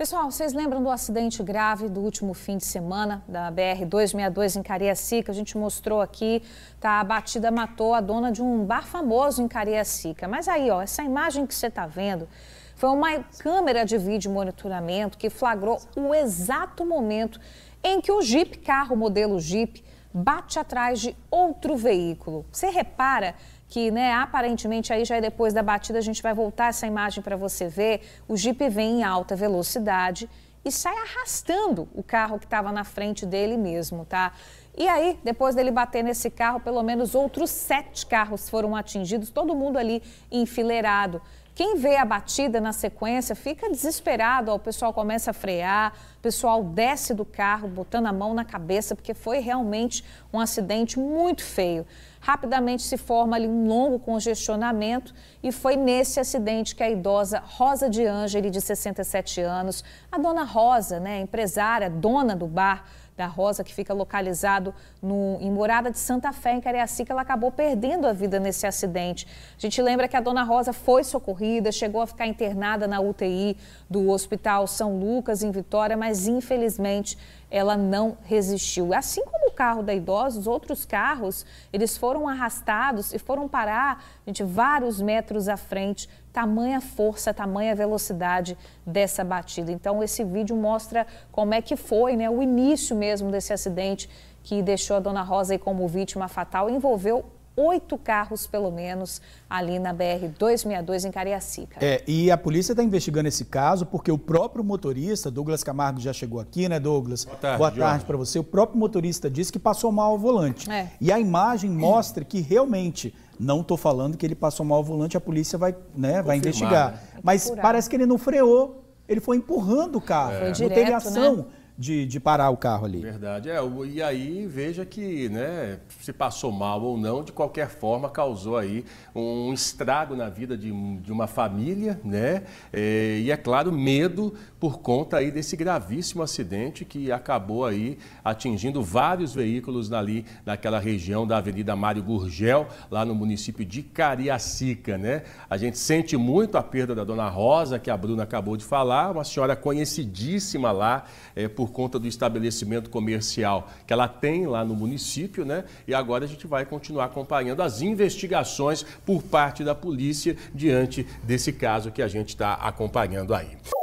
Pessoal, vocês lembram do acidente grave do último fim de semana da BR-262 em Cariacica? A gente mostrou aqui, tá? A batida matou a dona de um bar famoso em Cariacica. Mas aí, ó, essa imagem que você está vendo foi uma câmera de vídeo monitoramento que flagrou o exato momento em que o Jeep carro modelo Jeep bate atrás de outro veículo. Você repara que, né, aparentemente aí já é depois da batida, a gente vai voltar essa imagem para você ver. O Jeep vem em alta velocidade e sai arrastando o carro que estava na frente dele mesmo, tá? E aí, depois dele bater nesse carro, pelo menos outros sete carros foram atingidos, todo mundo ali enfileirado. Quem vê a batida na sequência fica desesperado, ó, o pessoal começa a frear, o pessoal desce do carro botando a mão na cabeça, porque foi realmente um acidente muito feio. Rapidamente se forma ali um longo congestionamento e foi nesse acidente que a idosa Rosa de Ângeli, de 67 anos, a dona Rosa, né, empresária, dona do bar, da Rosa, que fica localizado no, em Morada de Santa Fé, em Cariacica, ela acabou perdendo a vida nesse acidente. A gente lembra que a dona Rosa foi socorrida, chegou a ficar internada na UTI do Hospital São Lucas, em Vitória, mas mas infelizmente ela não resistiu. Assim como o carro da idosa, os outros carros, eles foram arrastados e foram parar gente vários metros à frente, tamanha força, tamanha velocidade dessa batida. Então esse vídeo mostra como é que foi, né, o início mesmo desse acidente que deixou a dona Rosa aí como vítima fatal, envolveu oito carros, pelo menos, ali na BR-262, em Cariacica. É, e a polícia está investigando esse caso porque o próprio motorista, Douglas Camargo já chegou aqui, né, Douglas? Boa tarde, Boa tarde para você. O próprio motorista disse que passou mal ao volante. É. E a imagem mostra que realmente não estou falando que ele passou mal ao volante, a polícia vai, né, vai investigar. É Mas parece que ele não freou, ele foi empurrando o carro, é. não teve né? ação. Né? de, de, parar o carro ali. Verdade. É, e aí veja que né, se passou mal ou não, de qualquer forma causou aí um estrago na vida de, de uma família, né? É, e é claro, medo por conta aí desse gravíssimo acidente que acabou aí atingindo vários veículos ali naquela região da Avenida Mário Gurgel, lá no município de Cariacica, né? A gente sente muito a perda da Dona Rosa, que a Bruna acabou de falar, uma senhora conhecidíssima lá é, por por conta do estabelecimento comercial que ela tem lá no município, né? E agora a gente vai continuar acompanhando as investigações por parte da polícia diante desse caso que a gente está acompanhando aí.